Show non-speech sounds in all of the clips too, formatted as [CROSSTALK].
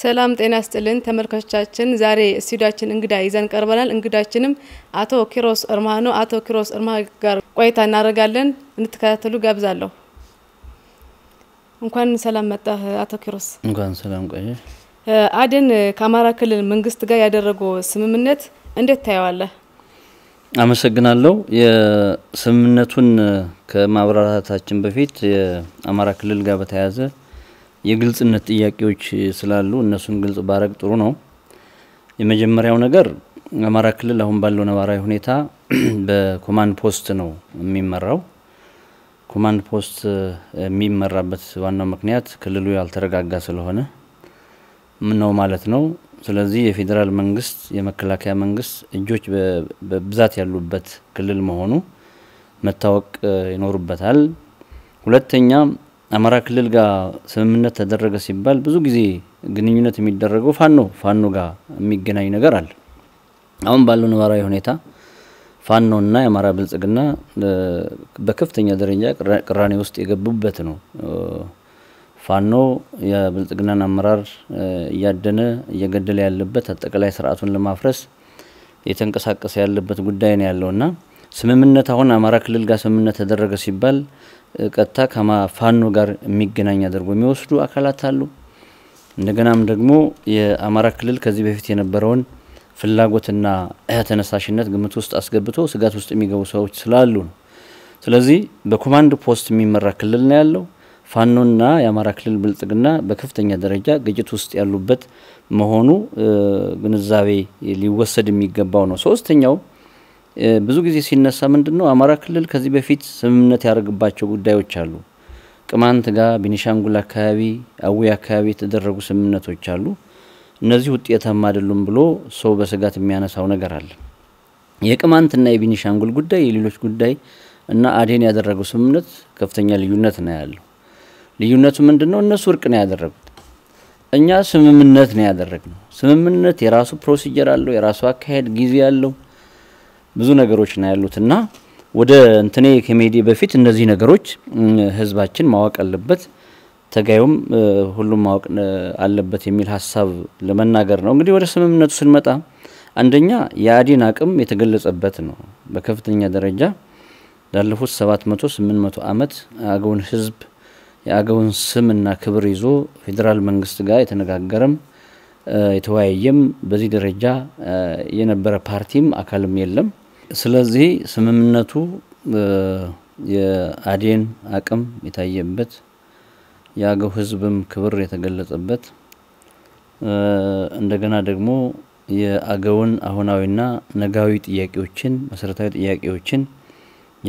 ሰላም ጤና ስጥልን ተመልካቾቻችን፣ ዛሬ ስቱዲያችን እንግዳ ይዘን ቀርበናል። እንግዳችንም አቶ ኪሮስ እርማ ነው። አቶ ኪሮስ እርማ ጋር ቆይታ እናደርጋለን። እንድትከታተሉ ጋብዛለሁ። እንኳን ሰላም መጣ አቶ ኪሮስ። እንኳን ሰላም ቆየ። አደን ከአማራ ክልል መንግስት ጋር ያደረገው ስምምነት እንዴት ታየዋለህ? አመሰግናለሁ። የስምምነቱን ከማብራራታችን በፊት የአማራ ክልል ጋር በተያያዘ የግልጽነት ጥያቄዎች ስላሉ እነሱን ግልጽ ባረግ ጥሩ ነው። የመጀመሪያው ነገር አማራ ክልል አሁን ባለው ነባራዊ ሁኔታ [CLEARS THROAT] በኮማንድ ፖስት ነው የሚመራው። ኮማንድ ፖስት የሚመራበት ዋናው ምክንያት ክልሉ ያልተረጋጋ ስለሆነ ነው ማለት ነው። ስለዚህ የፌዴራል መንግስት፣ የመከላከያ መንግስት እጆች በብዛት ያሉበት ክልል መሆኑ መታወቅ ይኖሩበታል። ሁለተኛ አማራ ክልል ጋር ስምምነት ተደረገ ሲባል ብዙ ጊዜ ግንኙነት የሚደረገው ፋኖ ፋኖ ጋር የሚገናኝ ነገር አለ። አሁን ባለው ነባራዊ ሁኔታ እና የአማራ ብልጽግና በከፍተኛ ደረጃ ቅራኔ ውስጥ የገቡበት ነው። ፋኖ የብልጽግናን አመራር እያደነ እየገደለ ያለበት አጠቃላይ ስርዓቱን ለማፍረስ እየተንቀሳቀሰ ያለበት ጉዳይ ነው ያለውና ስምምነት አሁን አማራ ክልል ጋር ስምምነት ተደረገ ሲባል ቀጥታ ከፋኖ ጋር የሚገናኝ አድርጎ የሚወስዱ አካላት አሉ። እንደገናም ደግሞ የአማራ ክልል ከዚህ በፊት የነበረውን ፍላጎትና ተነሳሽነት ግምት ውስጥ አስገብቶ ስጋት ውስጥ የሚገቡ ሰዎች ስላሉ ነው። ስለዚህ በኮማንድ ፖስት የሚመራ ክልል ነው ያለው። ፋኖና የአማራ ክልል ብልጽግና በከፍተኛ ደረጃ ግጭት ውስጥ ያሉበት መሆኑ ግንዛቤ ሊወሰድ የሚገባው ነው። ሶስተኛው ብዙ ጊዜ ሲነሳ ምንድን ነው አማራ ክልል ከዚህ በፊት ስምምነት ያደርግባቸው ጉዳዮች አሉ። ቅማንት ጋር፣ ቤኒሻንጉል አካባቢ፣ አዊ አካባቢ የተደረጉ ስምምነቶች አሉ። እነዚህ ውጤታማ አይደሉም ብሎ ሰው በስጋት የሚያነሳው ነገር አለ። የቅማንትና የቤኒሻንጉል ጉዳይ የሌሎች ጉዳይ እና አዴን ያደረገው ስምምነት ከፍተኛ ልዩነት ነው ያለው። ልዩነቱ ምንድን ነው? እነሱ እርቅ ነው ያደረጉት፣ እኛ ስምምነት ነው ያደረግነው። ስምምነት የራሱ ፕሮሲጀር አለው፣ የራሱ አካሄድ ጊዜ አለው። ብዙ ነገሮች ና ያሉት እና ወደ እንትኔ ከሜዲያ በፊት እነዚህ ነገሮች ህዝባችን ማወቅ አለበት፣ ተጋዩም ሁሉም ማወቅ አለበት የሚል ሀሳብ ለመናገር ነው። እንግዲህ ወደ ስምምነቱ ስንመጣ አንደኛ የአዲን አቅም የተገለጸበት ነው። በከፍተኛ ደረጃ ላለፉት 700 800 ዓመት የአገውን ህዝብ የአገውን ስምና ክብር ይዞ ፌዴራል መንግስት ጋር የተነጋገረም የተወያየም በዚህ ደረጃ የነበረ ፓርቲም አካልም የለም። ስለዚህ ስምምነቱ የአዴን አቅም የታየበት የአገው ህዝብም ክብር የተገለጸበት እንደገና ደግሞ የአገውን አሁናዊና ነጋዊ ጥያቄዎችን መሰረታዊ ጥያቄዎችን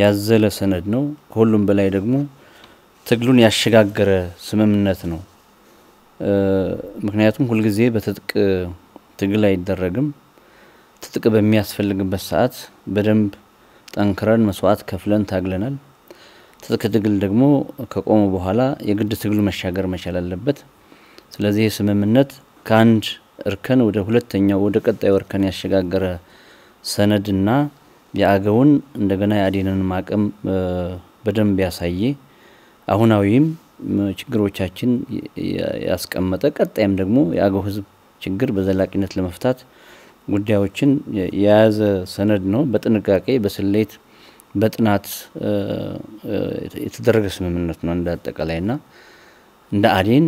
ያዘለ ሰነድ ነው። ከሁሉም በላይ ደግሞ ትግሉን ያሸጋገረ ስምምነት ነው። ምክንያቱም ሁልጊዜ በትጥቅ ትግል አይደረግም። ትጥቅ በሚያስፈልግበት ሰዓት በደንብ ጠንክረን መስዋዕት ከፍለን ታግለናል። ትጥቅ ትግል ደግሞ ከቆመ በኋላ የግድ ትግሉ መሻገር መቻል አለበት። ስለዚህ ስምምነት ከአንድ እርከን ወደ ሁለተኛው ወደ ቀጣዩ እርከን ያሸጋገረ ሰነድና የአገውን እንደገና የአዴንን አቅም በደንብ ያሳየ አሁናዊም ችግሮቻችን ያስቀመጠ ቀጣይም ደግሞ የአገው ሕዝብ ችግር በዘላቂነት ለመፍታት ጉዳዮችን የያዘ ሰነድ ነው። በጥንቃቄ በስሌት በጥናት የተደረገ ስምምነት ነው እንደ አጠቃላይ ና እንደ አዴን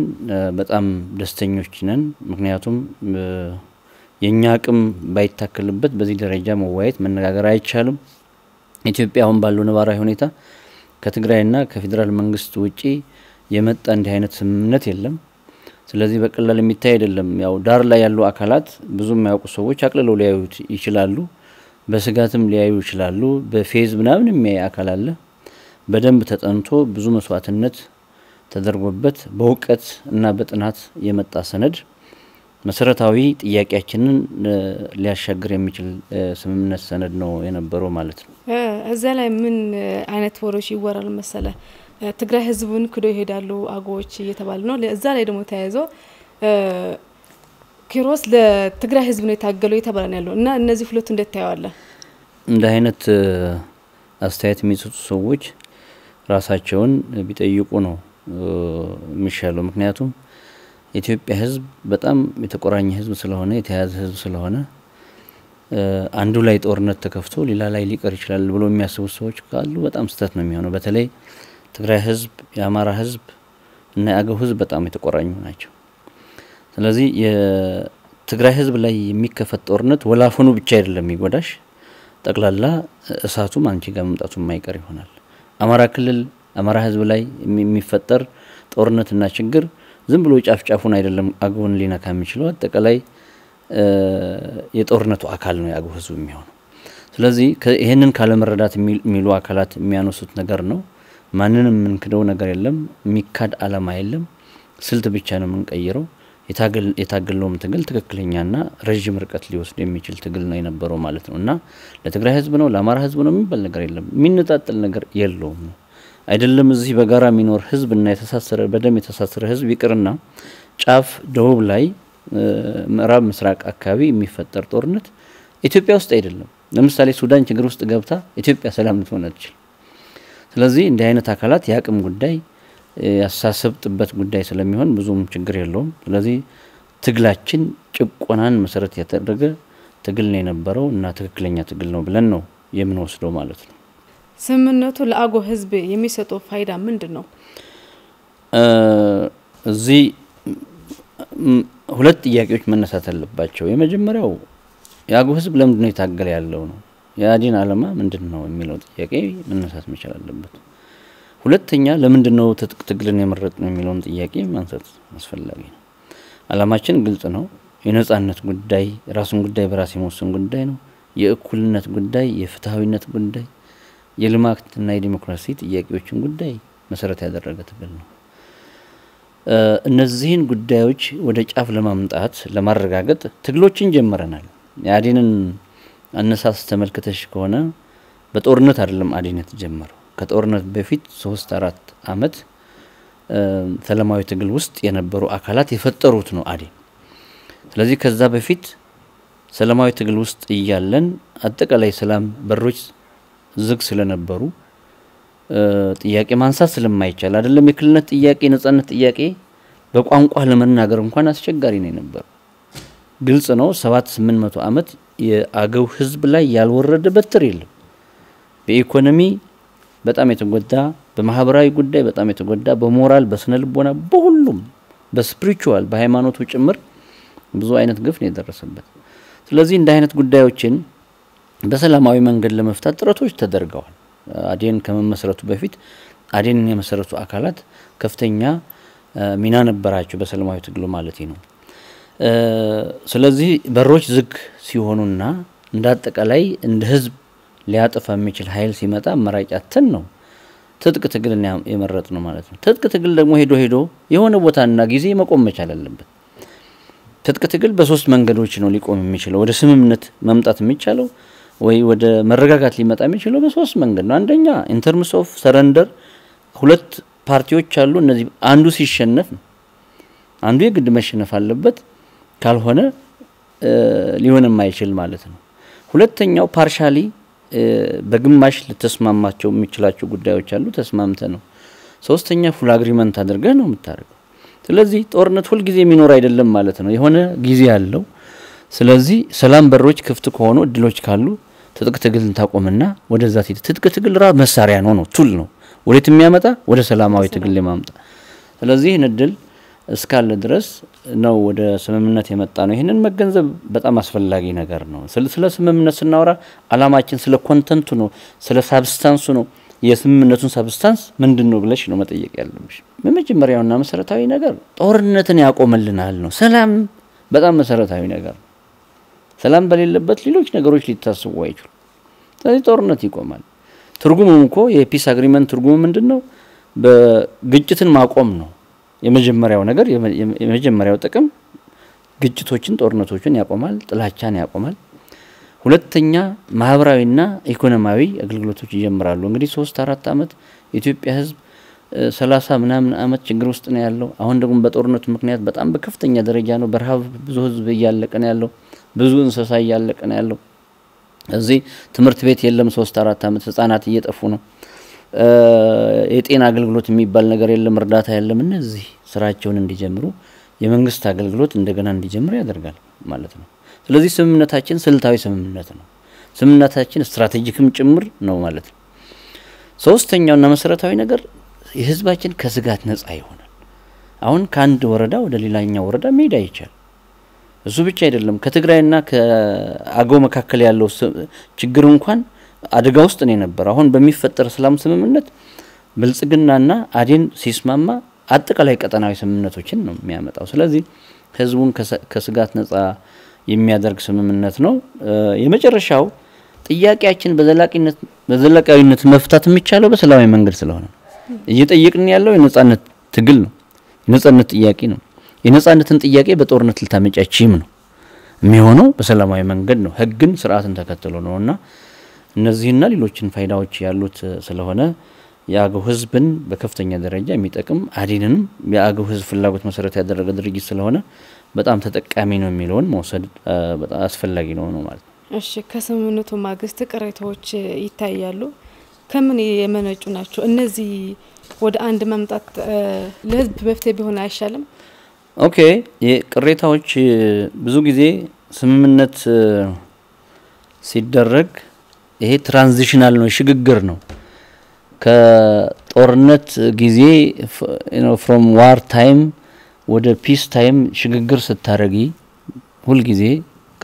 በጣም ደስተኞች ነን። ምክንያቱም የእኛ አቅም ባይታከልበት በዚህ ደረጃ መወያየት መነጋገር አይቻልም። ኢትዮጵያ አሁን ባለው ነባራዊ ሁኔታ ከትግራይና ከፌዴራል መንግስት ውጪ የመጣ እንዲህ አይነት ስምምነት የለም። ስለዚህ በቀላል የሚታይ አይደለም። ያው ዳር ላይ ያሉ አካላት ብዙ የማያውቁ ሰዎች አቅልለው ሊያዩት ይችላሉ። በስጋትም ሊያዩ ይችላሉ። በፌዝ ምናምን የሚያይ አካል አለ። በደንብ ተጠንቶ ብዙ መስዋዕትነት ተደርጎበት በእውቀት እና በጥናት የመጣ ሰነድ መሰረታዊ ጥያቄያችንን ሊያሻግር የሚችል ስምምነት ሰነድ ነው የነበረው ማለት ነው። እዛ ላይ ምን አይነት ወሬዎች ይወራል መሰለ ትግራይ ህዝቡን ክዶ ይሄዳሉ አጎዎች እየተባለ ነው። እዛ ላይ ደግሞ ተያይዞ ኪሮስ ለትግራይ ህዝብ ነው የታገለው የተባለ ያለው እና እነዚህ ሁለቱ እንዴት ታየዋለ? እንደ አይነት አስተያየት የሚሰጡ ሰዎች ራሳቸውን ቢጠይቁ ነው የሚሻለው። ምክንያቱም የኢትዮጵያ ህዝብ በጣም የተቆራኘ ህዝብ ስለሆነ የተያያዘ ህዝብ ስለሆነ አንዱ ላይ ጦርነት ተከፍቶ ሌላ ላይ ሊቀር ይችላል ብሎ የሚያስቡት ሰዎች ካሉ በጣም ስህተት ነው የሚሆነው። በተለይ የትግራይ ህዝብ፣ የአማራ ህዝብ እና የአገው ህዝብ በጣም የተቆራኙ ናቸው። ስለዚህ የትግራይ ህዝብ ላይ የሚከፈት ጦርነት ወላፈኑ ብቻ አይደለም የሚጎዳሽ፣ ጠቅላላ እሳቱም አንቺ ጋር መምጣቱ የማይቀር ይሆናል። አማራ ክልል አማራ ህዝብ ላይ የሚፈጠር ጦርነትና ችግር ዝም ብሎ ጫፍ ጫፉን አይደለም አገውን ሊነካ የሚችለው አጠቃላይ የጦርነቱ አካል ነው የአገው ህዝብ የሚሆነው። ስለዚህ ይህንን ካለመረዳት የሚሉ አካላት የሚያነሱት ነገር ነው። ማንንም የምንክደው ነገር የለም። የሚካድ አላማ የለም። ስልት ብቻ ነው የምንቀይረው። የታገልነውም ትግል ትክክለኛና ረዥም ርቀት ሊወስድ የሚችል ትግል ነው የነበረው ማለት ነው እና ለትግራይ ህዝብ ነው ለአማራ ህዝብ ነው የሚባል ነገር የለም። የሚነጣጠል ነገር የለውም ነው አይደለም። እዚህ በጋራ የሚኖር ህዝብና የተሳሰረ በደም የተሳሰረ ህዝብ ይቅርና ጫፍ ደቡብ ላይ ምዕራብ ምስራቅ አካባቢ የሚፈጠር ጦርነት ኢትዮጵያ ውስጥ አይደለም። ለምሳሌ ሱዳን ችግር ውስጥ ገብታ ኢትዮጵያ ሰላም ልትሆን አትችል ስለዚህ እንዲህ አይነት አካላት የአቅም ጉዳይ የአስተሳሰብ ጥበት ጉዳይ ስለሚሆን ብዙም ችግር የለውም። ስለዚህ ትግላችን ጭቆናን መሰረት ያደረገ ትግል ነው የነበረው እና ትክክለኛ ትግል ነው ብለን ነው የምንወስደው ማለት ነው። ስምምነቱ ለአጎ ህዝብ የሚሰጠው ፋይዳ ምንድን ነው? እዚህ ሁለት ጥያቄዎች መነሳት አለባቸው። የመጀመሪያው የአጎ ህዝብ ለምንድን ነው የታገለ ያለው ነው። የአዲን አለማ ምንድን ነው የሚለው ጥያቄ መነሳት መቻል አለበት። ሁለተኛ ለምንድን ነው ትጥቅ ትግልን የመረጥ ነው የሚለውን ጥያቄ ማንሳት አስፈላጊ ነው። አላማችን ግልጽ ነው። የነጻነት ጉዳይ፣ ራስን ጉዳይ በራስ የመወሰን ጉዳይ ነው። የእኩልነት ጉዳይ፣ የፍትሐዊነት ጉዳይ፣ የልማትና የዲሞክራሲ ጥያቄዎችን ጉዳይ መሰረት ያደረገ ትግል ነው። እነዚህን ጉዳዮች ወደ ጫፍ ለማምጣት ለማረጋገጥ ትግሎችን ጀምረናል። የአዲንን? አነሳስ ተመልክተሽ ከሆነ በጦርነት አይደለም አዴነት ጀመረው። ከጦርነት በፊት ሶስት አራት አመት ሰላማዊ ትግል ውስጥ የነበሩ አካላት የፈጠሩት ነው አዴን። ስለዚህ ከዛ በፊት ሰላማዊ ትግል ውስጥ እያለን አጠቃላይ ሰላም በሮች ዝግ ስለነበሩ ጥያቄ ማንሳት ስለማይቻል አይደለም የክልልነት ጥያቄ፣ ነጻነት ጥያቄ በቋንቋ ለመናገር እንኳን አስቸጋሪ ነው የነበረው። ግልጽ ነው ሰባት ስምንት መቶ ዓመት የአገው ህዝብ ላይ ያልወረደ በትር የለም። በኢኮኖሚ በጣም የተጎዳ በማህበራዊ ጉዳይ በጣም የተጎዳ በሞራል በስነ ልቦና በሁሉም በስፕሪቹዋል በሃይማኖቱ ጭምር ብዙ አይነት ግፍ ነው የደረሰበት። ስለዚህ እንደ አይነት ጉዳዮችን በሰላማዊ መንገድ ለመፍታት ጥረቶች ተደርገዋል። አዴን ከመመስረቱ በፊት አዴንን የመሰረቱ አካላት ከፍተኛ ሚና ነበራቸው፣ በሰላማዊ ትግሉ ማለት ነው። ስለዚህ በሮች ዝግ ሲሆኑና እንደ አጠቃላይ እንደ ህዝብ ሊያጠፋ የሚችል ኃይል ሲመጣ አማራጫችን ነው ትጥቅ ትግልን የመረጥ ነው ማለት ነው። ትጥቅ ትግል ደግሞ ሄዶ ሄዶ የሆነ ቦታና ጊዜ መቆም መቻል አለበት። ትጥቅ ትግል በሶስት መንገዶች ነው ሊቆም የሚችለው። ወደ ስምምነት መምጣት የሚቻለው ወይ ወደ መረጋጋት ሊመጣ የሚችለው በሶስት መንገድ ነው። አንደኛ ኢንተርምስ ኦፍ ሰረንደር፣ ሁለት ፓርቲዎች አሉ። እነዚህ አንዱ ሲሸነፍ ነው። አንዱ የግድ መሸነፍ አለበት። ካልሆነ ሊሆን የማይችል ማለት ነው። ሁለተኛው ፓርሻሊ በግማሽ ልተስማማቸው የሚችላቸው ጉዳዮች አሉ። ተስማምተ ነው። ሶስተኛ ፉል አግሪመንት አድርገህ ነው የምታደርገው። ስለዚህ ጦርነት ሁልጊዜ የሚኖር አይደለም ማለት ነው። የሆነ ጊዜ አለው። ስለዚህ ሰላም በሮች ክፍት ከሆኑ እድሎች ካሉ ትጥቅ ትግል እንታቆምና ወደዛ ትሄድ። ትጥቅ ትግል ራ መሳሪያ ነው ነው ቱል ነው ወዴት የሚያመጣ ወደ ሰላማዊ ትግል የማምጣ ስለዚህ ይህን እድል እስካለ ድረስ ነው ወደ ስምምነት የመጣ ነው። ይህንን መገንዘብ በጣም አስፈላጊ ነገር ነው። ስለ ስምምነት ስናወራ አላማችን ስለ ኮንተንቱ ነው፣ ስለ ሳብስታንሱ ነው። የስምምነቱን ሳብስታንስ ምንድን ነው ብለሽ ነው መጠየቅ ያለብሽ። በመጀመሪያውና መሰረታዊ ነገር ጦርነትን ያቆመልናል ነው። ሰላም በጣም መሰረታዊ ነገር ነው። ሰላም በሌለበት ሌሎች ነገሮች ሊታስቡ አይችሉ። ስለዚህ ጦርነት ይቆማል። ትርጉሙም እኮ የፒስ አግሪመንት ትርጉሙ ምንድን ነው? በግጭትን ማቆም ነው። የመጀመሪያው ነገር የመጀመሪያው ጥቅም ግጭቶችን፣ ጦርነቶችን ያቆማል፣ ጥላቻን ያቆማል። ሁለተኛ ማህበራዊና ኢኮኖሚያዊ አገልግሎቶች ይጀምራሉ። እንግዲህ ሶስት አራት ዓመት የኢትዮጵያ ህዝብ ሰላሳ ምናምን ዓመት ችግር ውስጥ ነው ያለው። አሁን ደግሞ በጦርነቱ ምክንያት በጣም በከፍተኛ ደረጃ ነው። በረሃብ ብዙ ህዝብ እያለቀ ነው ያለው። ብዙ እንስሳ እያለቀ ነው ያለው። እዚህ ትምህርት ቤት የለም። ሶስት አራት ዓመት ህጻናት እየጠፉ ነው። የጤና አገልግሎት የሚባል ነገር የለም፣ እርዳታ የለም። እነዚህ ስራቸውን እንዲጀምሩ የመንግስት አገልግሎት እንደገና እንዲጀምር ያደርጋል ማለት ነው። ስለዚህ ስምምነታችን ስልታዊ ስምምነት ነው። ስምምነታችን ስትራቴጂክም ጭምር ነው ማለት ነው። ሶስተኛውና መሰረታዊ ነገር የህዝባችን ከስጋት ነጻ ይሆናል። አሁን ከአንድ ወረዳ ወደ ሌላኛው ወረዳ መሄድ አይቻል። እሱ ብቻ አይደለም፣ ከትግራይና ከአገው መካከል ያለው ችግር እንኳን አደጋ ውስጥ ነው የነበረው። አሁን በሚፈጠር ሰላም ስምምነት ብልጽግናና አዴን ሲስማማ አጠቃላይ ቀጠናዊ ስምምነቶችን ነው የሚያመጣው። ስለዚህ ህዝቡን ከስጋት ነጻ የሚያደርግ ስምምነት ነው። የመጨረሻው ጥያቄያችን በዘላቂነት መፍታት የሚቻለው በሰላማዊ መንገድ ስለሆነ እየጠየቅን ያለው የነጻነት ትግል ነው። የነጻነት ጥያቄ ነው። የነጻነትን ጥያቄ በጦርነት ልታመጫችም ነው የሚሆነው በሰላማዊ መንገድ ነው። ህግን ስርዓትን ተከትሎ ነውና እነዚህና ሌሎችን ፋይዳዎች ያሉት ስለሆነ የአገው ህዝብን በከፍተኛ ደረጃ የሚጠቅም አዲንንም የአገው ህዝብ ፍላጎት መሰረት ያደረገ ድርጅት ስለሆነ በጣም ተጠቃሚ ነው የሚለውን መውሰድ በጣም አስፈላጊ ነው ነው ማለት ነው። እሺ፣ ከስምምነቱ ማግስት ቅሬታዎች ይታያሉ። ከምን የመነጩ ናቸው? እነዚህ ወደ አንድ መምጣት ለህዝብ መፍትሄ ቢሆን አይሻልም? ኦኬ፣ ቅሬታዎች ብዙ ጊዜ ስምምነት ሲደረግ ይሄ ትራንዚሽናል ነው፣ ሽግግር ነው። ከጦርነት ጊዜ ፍሮም ዋር ታይም ወደ ፒስ ታይም ሽግግር ስታደረጊ ሁልጊዜ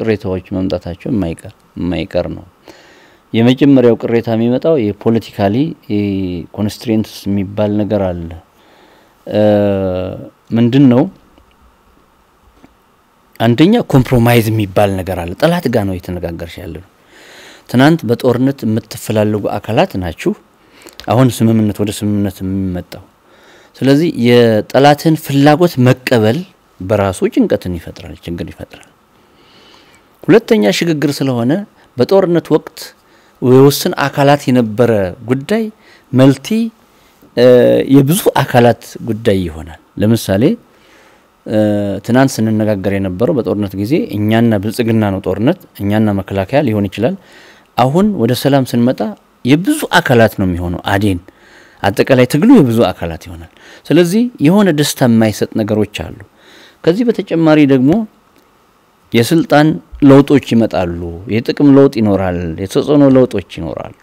ቅሬታዎች መምጣታቸው የማይቀር ነው። የመጀመሪያው ቅሬታ የሚመጣው የፖለቲካሊ ኮንስትሬንትስ የሚባል ነገር አለ። ምንድን ነው? አንደኛ ኮምፕሮማይዝ የሚባል ነገር አለ። ጠላት ጋር ነው የተነጋገርሽ ያለ ነው ትናንት በጦርነት የምትፈላለጉ አካላት ናችሁ። አሁን ስምምነት ወደ ስምምነት የሚመጣው ስለዚህ የጠላትን ፍላጎት መቀበል በራሱ ጭንቀትን ይፈጥራል፣ ችግር ይፈጥራል። ሁለተኛ ሽግግር ስለሆነ በጦርነት ወቅት የውስን አካላት የነበረ ጉዳይ መልቲ የብዙ አካላት ጉዳይ ይሆናል። ለምሳሌ ትናንት ስንነጋገር የነበረው በጦርነት ጊዜ እኛና ብልጽግና ነው ጦርነት፣ እኛና መከላከያ ሊሆን ይችላል። አሁን ወደ ሰላም ስንመጣ የብዙ አካላት ነው የሚሆነው አዴን አጠቃላይ ትግሉ የብዙ አካላት ይሆናል። ስለዚህ የሆነ ደስታ የማይሰጥ ነገሮች አሉ። ከዚህ በተጨማሪ ደግሞ የስልጣን ለውጦች ይመጣሉ። የጥቅም ለውጥ ይኖራል። የተጽዕኖ ለውጦች ይኖራሉ።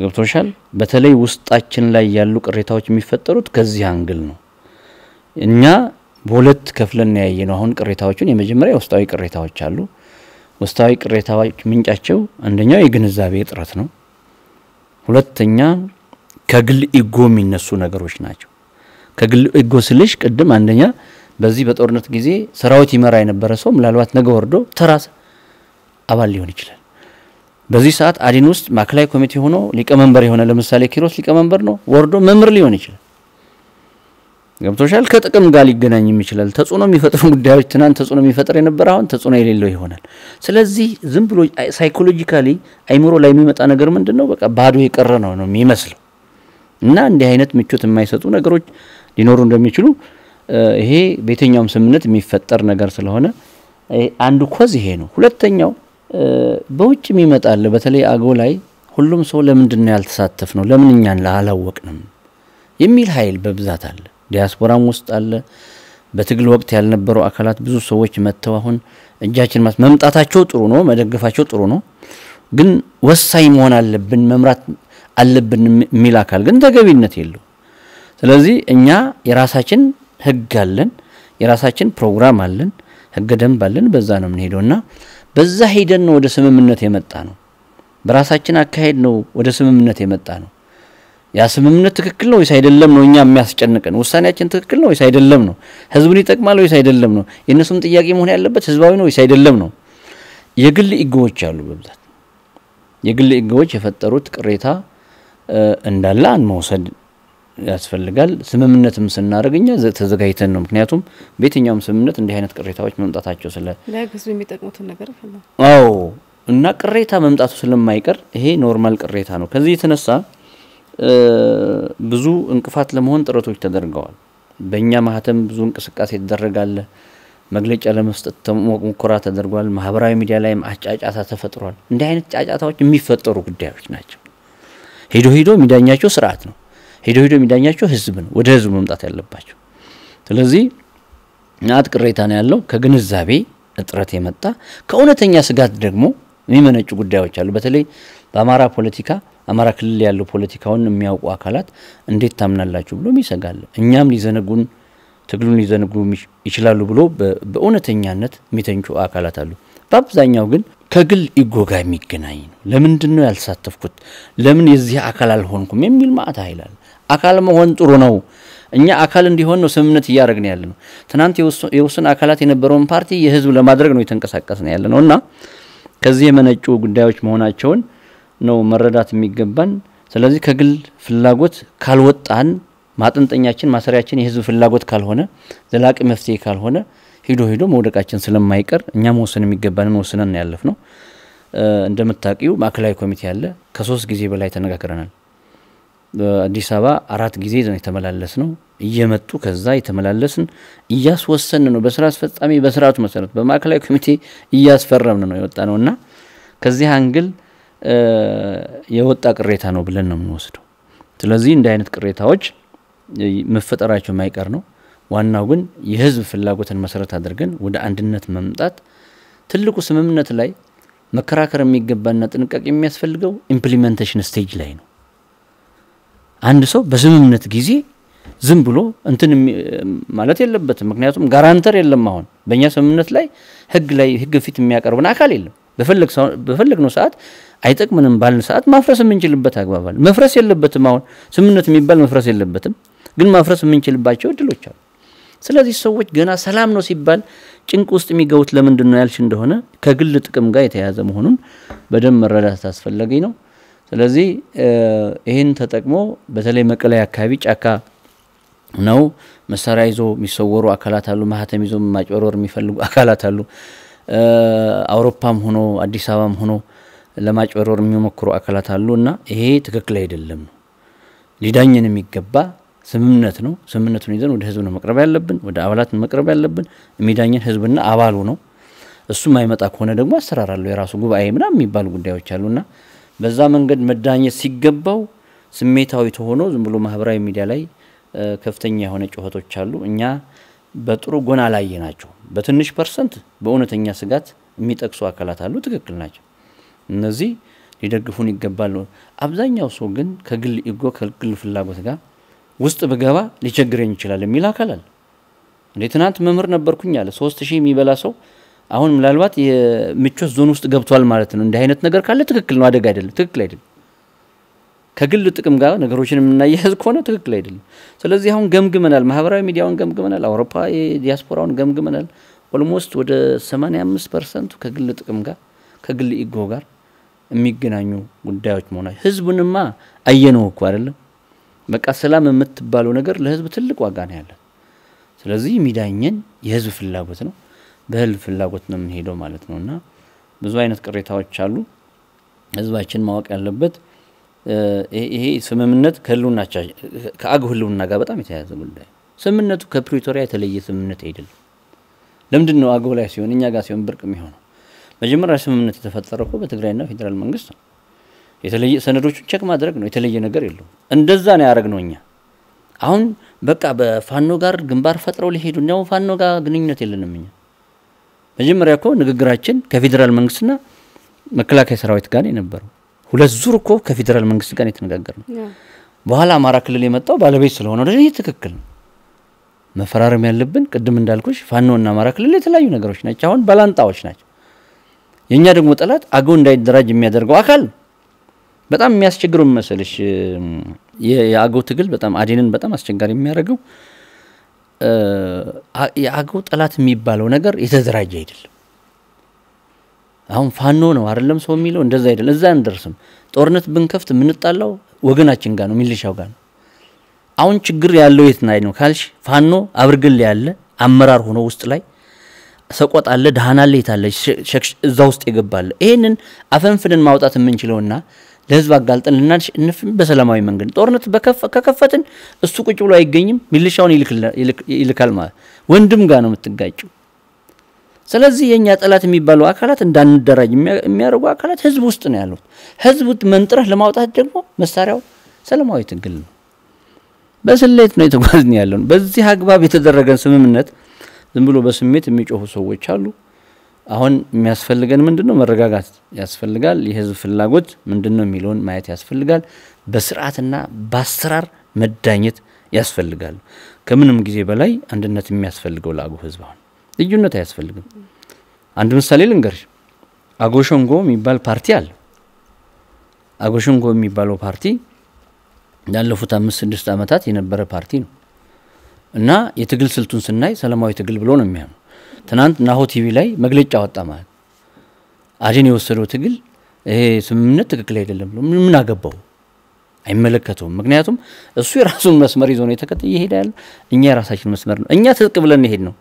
ገብቶሻል። በተለይ ውስጣችን ላይ ያሉ ቅሬታዎች የሚፈጠሩት ከዚህ አንግል ነው። እኛ በሁለት ከፍለን ያየነው አሁን ቅሬታዎቹን የመጀመሪያ ውስጣዊ ቅሬታዎች አሉ። ውስጣዊ ቅሬታዎች ምንጫቸው አንደኛው የግንዛቤ እጥረት ነው። ሁለተኛ ከግል ኢጎ የሚነሱ ነገሮች ናቸው። ከግል ኢጎ ስልሽ ቅድም አንደኛ በዚህ በጦርነት ጊዜ ሰራዊት ይመራ የነበረ ሰው ምናልባት ነገ ወርዶ ተራ አባል ሊሆን ይችላል። በዚህ ሰዓት አዲን ውስጥ ማዕከላዊ ኮሚቴ ሆኖ ሊቀመንበር የሆነ ለምሳሌ ኪሮስ ሊቀመንበር ነው፣ ወርዶ መምህር ሊሆን ይችላል። ገብቶሻል። ከጥቅም ጋር ሊገናኝ ይችላል። ተጽዕኖ የሚፈጥሩ ጉዳዮች ትናንት ተጽዕኖ የሚፈጥር የነበረ አሁን ተጽዕኖ የሌለው ይሆናል። ስለዚህ ዝም ብሎ ሳይኮሎጂካሊ አይምሮ ላይ የሚመጣ ነገር ምንድን ነው? በቃ ባዶ የቀረ ነው ነው የሚመስለው እና እንዲህ አይነት ምቾት የማይሰጡ ነገሮች ሊኖሩ እንደሚችሉ ይሄ በየትኛውም ስምምነት የሚፈጠር ነገር ስለሆነ አንዱ ኮዝ ይሄ ነው። ሁለተኛው በውጭ የሚመጣለ በተለይ አገው ላይ ሁሉም ሰው ለምንድን ነው ያልተሳተፍ ነው ለምን እኛን አላወቅንም የሚል ኃይል በብዛት አለ። ዲያስፖራም ውስጥ አለ። በትግል ወቅት ያልነበሩ አካላት ብዙ ሰዎች መጥተው አሁን እጃችን ማስ መምጣታቸው ጥሩ ነው፣ መደገፋቸው ጥሩ ነው። ግን ወሳኝ መሆን አለብን፣ መምራት አለብን የሚል አካል ግን ተገቢነት የለው። ስለዚህ እኛ የራሳችን ህግ አለን፣ የራሳችን ፕሮግራም አለን፣ ህገ ደንብ አለን። በዛ ነው የምንሄደው እና በዛ ሄደን ነው ወደ ስምምነት የመጣ ነው። በራሳችን አካሄድ ነው ወደ ስምምነት የመጣ ነው። ያ ስምምነት ትክክል ነው ወይስ አይደለም ነው እኛ የሚያስጨንቀን። ውሳኔያችን ትክክል ነው ወይስ አይደለም ነው። ህዝቡን ይጠቅማል ወይስ አይደለም ነው። የእነሱም ጥያቄ መሆን ያለበት ህዝባዊ ነው ወይስ አይደለም ነው። የግል ኢጎዎች አሉ በብዛት የግል ኢጎዎች የፈጠሩት ቅሬታ እንዳለ አንመውሰድ ያስፈልጋል። ስምምነትም ስናደርግ እኛ ተዘጋጅተን ነው። ምክንያቱም በየትኛውም ስምምነት እንዲህ አይነት ቅሬታዎች መምጣታቸው ስለ ለህዝብ የሚጠቅሙትን ነገር አዎ እና ቅሬታ መምጣቱ ስለማይቀር ይሄ ኖርማል ቅሬታ ነው። ከዚህ የተነሳ ብዙ እንቅፋት ለመሆን ጥረቶች ተደርገዋል። በእኛ ማህተም ብዙ እንቅስቃሴ ይደረጋል። መግለጫ ለመስጠት ሙከራ ተደርጓል። ማህበራዊ ሚዲያ ላይም አጫጫታ ተፈጥሯል። እንዲህ አይነት ጫጫታዎች የሚፈጠሩ ጉዳዮች ናቸው። ሄዶ ሄዶ የሚዳኛቸው ስርዓት ነው። ሄዶ ሄዶ የሚዳኛቸው ህዝብ ነው። ወደ ህዝብ መምጣት ያለባቸው። ስለዚህ ናት ቅሬታ ነው ያለው ከግንዛቤ እጥረት የመጣ ከእውነተኛ ስጋት ደግሞ የሚመነጩ ጉዳዮች አሉ። በተለይ በአማራ ፖለቲካ አማራ ክልል ያለው ፖለቲካውን የሚያውቁ አካላት እንዴት ታምናላችሁ ብሎም ይሰጋል። እኛም ሊዘነጉን ትግሉን ሊዘነጉ ይችላሉ ብሎ በእውነተኛነት የሚተንቹ አካላት አሉ። በአብዛኛው ግን ከግል ኢጎ ጋር የሚገናኝ ነው። ለምንድን ነው ያልተሳተፍኩት? ለምን የዚህ አካል አልሆንኩም? የሚል ማዕት ይላል። አካል መሆን ጥሩ ነው። እኛ አካል እንዲሆን ነው ስምምነት እያደረግን ያለ ነው። ትናንት የውስን አካላት የነበረውን ፓርቲ የህዝብ ለማድረግ ነው የተንቀሳቀስ ነው ያለ ነው እና ከዚህ የመነጩ ጉዳዮች መሆናቸውን ነው መረዳት የሚገባን። ስለዚህ ከግል ፍላጎት ካልወጣን ማጠንጠኛችን ማሰሪያችን የህዝብ ፍላጎት ካልሆነ ዘላቂ መፍትሄ ካልሆነ ሂዶ ሂዶ መውደቃችን ስለማይቀር እኛ መወሰን የሚገባንን ወስነን ያለፍ ነው። እንደምታውቂው ማዕከላዊ ኮሚቴ አለ። ከሶስት ጊዜ በላይ ተነጋግረናል። አዲስ አበባ አራት ጊዜ የተመላለስ ነው እየመጡ ከዛ የተመላለስን እያስወሰን ነው። በስራ አስፈጻሚ በስርዓቱ መሰረት በማዕከላዊ ኮሚቴ እያስፈረምን ነው የወጣ ነው እና ከዚህ አንግል የወጣ ቅሬታ ነው ብለን ነው የምንወስደው። ስለዚህ እንዲህ አይነት ቅሬታዎች መፈጠራቸው የማይቀር ነው። ዋናው ግን የህዝብ ፍላጎትን መሰረት አድርገን ወደ አንድነት መምጣት ትልቁ ስምምነት ላይ መከራከር የሚገባና ጥንቃቄ የሚያስፈልገው ኢምፕሊመንቴሽን ስቴጅ ላይ ነው። አንድ ሰው በስምምነት ጊዜ ዝም ብሎ እንትን ማለት የለበትም። ምክንያቱም ጋራንተር የለም። አሁን በእኛ ስምምነት ላይ ህግ ላይ ህግ ፊት የሚያቀርብን አካል የለም። ነው ሰዓት አይጠቅምንም ባልን ሰዓት ማፍረስ የምንችልበት አግባብ አለ። መፍረስ የለበትም። አሁን ስምምነት የሚባል መፍረስ የለበትም፣ ግን ማፍረስ የምንችልባቸው እድሎች አሉ። ስለዚህ ሰዎች ገና ሰላም ነው ሲባል ጭንቅ ውስጥ የሚገቡት ለምንድን ነው ያልሽ እንደሆነ ከግል ጥቅም ጋር የተያያዘ መሆኑን በደንብ መረዳት አስፈላጊ ነው። ስለዚህ ይህን ተጠቅሞ በተለይ መቀለያ አካባቢ ጫካ ነው መሳሪያ ይዞ የሚሰወሩ አካላት አሉ። ማህተም ይዞ ማጭበርበር የሚፈልጉ አካላት አሉ። አውሮፓም ሆኖ አዲስ አበባም ሆኖ ለማጭበርበር የሚሞክሩ አካላት አሉ እና ይሄ ትክክል አይደለም ነው ሊዳኝን የሚገባ ስምምነት ነው። ስምምነቱን ይዘን ወደ ህዝብ ነው መቅረብ ያለብን፣ ወደ አባላት መቅረብ ያለብን። የሚዳኝን ህዝብና አባሉ ነው። እሱ ማይመጣ ከሆነ ደግሞ አሰራር አለው፣ የራሱ ጉባኤ ምናም የሚባሉ ጉዳዮች አሉና በዛ መንገድ መዳኘት ሲገባው ስሜታዊ ተሆኖ ዝም ብሎ ማህበራዊ ሚዲያ ላይ ከፍተኛ የሆነ ጩኸቶች አሉ። እኛ በጥሩ ጎን አላየ ናቸው። በትንሽ ፐርሰንት በእውነተኛ ስጋት የሚጠቅሱ አካላት አሉ፣ ትክክል ናቸው። እነዚህ ሊደግፉን ይገባል ነው። አብዛኛው ሰው ግን ከግል ኢጎ ከግል ፍላጎት ጋር ውስጥ ብገባ ሊቸግረኝ ይችላል የሚል አካል አለ። እንዴ ትናንት መምህር ነበርኩኝ አለ ሶስት ሺህ የሚበላ ሰው አሁን ምናልባት የምቾት ዞን ውስጥ ገብቷል ማለት ነው። እንዲህ አይነት ነገር ካለ ትክክል ነው፣ አደጋ አይደለም፣ ትክክል አይደለም። ከግል ጥቅም ጋር ነገሮችን የምናያያዝ ከሆነ ትክክል አይደለም። ስለዚህ አሁን ገምግመናል፣ ማህበራዊ ሚዲያውን ገምግመናል፣ አውሮፓ ዲያስፖራውን ገምግመናል። ኦልሞስት ወደ 85 ፐርሰንቱ ከግል ጥቅም ጋር ከግል ኢጎ ጋር የሚገናኙ ጉዳዮች መሆናቸው። ህዝቡንማ አየነው እኮ አይደለም። በቃ ሰላም የምትባለው ነገር ለህዝብ ትልቅ ዋጋ ነው ያለን። ስለዚህ የሚዳኘን የህዝብ ፍላጎት ነው። በህዝብ ፍላጎት ነው የምንሄደው ማለት ነው እና ብዙ አይነት ቅሬታዎች አሉ። ህዝባችን ማወቅ ያለበት ይሄ ስምምነት ከአግ ህልውና ጋር በጣም የተያያዘ ጉዳይ ስምምነቱ ከፕሪቶሪያ የተለየ ስምምነት አይደለም። ለምንድን ነው አገው ላይ ሲሆን እኛ ጋር ሲሆን ብርቅ የሚሆነው? መጀመሪያ ስምምነት የተፈጠረው እኮ በትግራይና ፌዴራል መንግስት ነው። የተለየ ሰነዶቹን ቸክ ማድረግ ነው። የተለየ ነገር የለውም። እንደዛ ነው ያደረግነው እኛ። አሁን በቃ በፋኖ ጋር ግንባር ፈጥረው ሊሄዱ እንዲያውም ፋኖ ጋር ግንኙነት የለንም እኛ። መጀመሪያ እኮ ንግግራችን ከፌዴራል መንግስትና መከላከያ ሰራዊት ጋር የነበረው ሁለት ዙር እኮ ከፌዴራል መንግስት ጋር የተነጋገር ነው። በኋላ አማራ ክልል የመጣው ባለቤት ስለሆነ ወደ ይህ ትክክል ነው። መፈራረም ያለብን ቅድም እንዳልኩሽ እና አማራ ክልል የተለያዩ ነገሮች ናቸው። አሁን ባላንጣዎች ናቸው። የእኛ ደግሞ ጠላት አገው እንዳይደራጅ የሚያደርገው አካል በጣም የሚያስቸግረው መሰለሽ፣ የአገው ትግል በጣም አዴንን በጣም አስቸጋሪ የሚያደርገው የአገው ጠላት የሚባለው ነገር የተደራጀ አይደለም። አሁን ፋኖ ነው አይደለም ሰው የሚለው እንደዛ አይደለም። እዛ አንደርስም። ጦርነት ብንከፍት የምንጣላው ወገናችን ጋር ነው፣ ሚሊሻው ጋር ነው። አሁን ችግር ያለው የት ላይ ነው ካልሽ፣ ፋኖ አብርግል ያለ አመራር ሆኖ ውስጥ ላይ ሰቆጥ አለ፣ ደሃና አለ፣ የት አለ እዛ ውስጥ የገባለ። ይህንን አፈንፍንን ማውጣት የምንችለውና ለህዝብ አጋልጠን ልናልሽ እንፍም በሰላማዊ መንገድ ጦርነት ከከፈትን እሱ ቁጭ ብሎ አይገኝም፣ ሚሊሻውን ይልካል ማለት ወንድም ጋር ነው የምትጋጭው። ስለዚህ የእኛ ጠላት የሚባሉ አካላት እንዳንደራጅ የሚያደርጉ አካላት ህዝብ ውስጥ ነው ያሉት። ህዝብ መንጥረህ ለማውጣት ደግሞ መሳሪያው ሰላማዊ ትግል ነው። በስሌት ነው የተጓዝን ያለውን። በዚህ አግባብ የተደረገን ስምምነት ዝም ብሎ በስሜት የሚጮሁ ሰዎች አሉ። አሁን የሚያስፈልገን ምንድን ነው? መረጋጋት ያስፈልጋል። የህዝብ ፍላጎት ምንድን ነው የሚለውን ማየት ያስፈልጋል። በስርዓትና በአሰራር መዳኘት ያስፈልጋል። ከምንም ጊዜ በላይ አንድነት የሚያስፈልገው ለአገው ህዝብ አሁን ልዩነት አያስፈልግም። አንድ ምሳሌ ልንገርሽ። አጎሸንጎ የሚባል ፓርቲ አለ። አጎሸንጎ የሚባለው ፓርቲ ላለፉት አምስት ስድስት ዓመታት የነበረ ፓርቲ ነው። እና የትግል ስልቱን ስናይ ሰላማዊ ትግል ብሎ ነው የሚያምኑ። ትናንት ናሆ ቲቪ ላይ መግለጫ ወጣ ማለት አዴን የወሰደው ትግል ይሄ ስምምነት ትክክል አይደለም ብሎ ምን አገባው? አይመለከተውም። ምክንያቱም እሱ የራሱን መስመር ይዞ ነው የተከተ እየሄደ ያለ፣ እኛ የራሳችን መስመር ነው። እኛ ትጥቅ ብለን ሄድ ነው።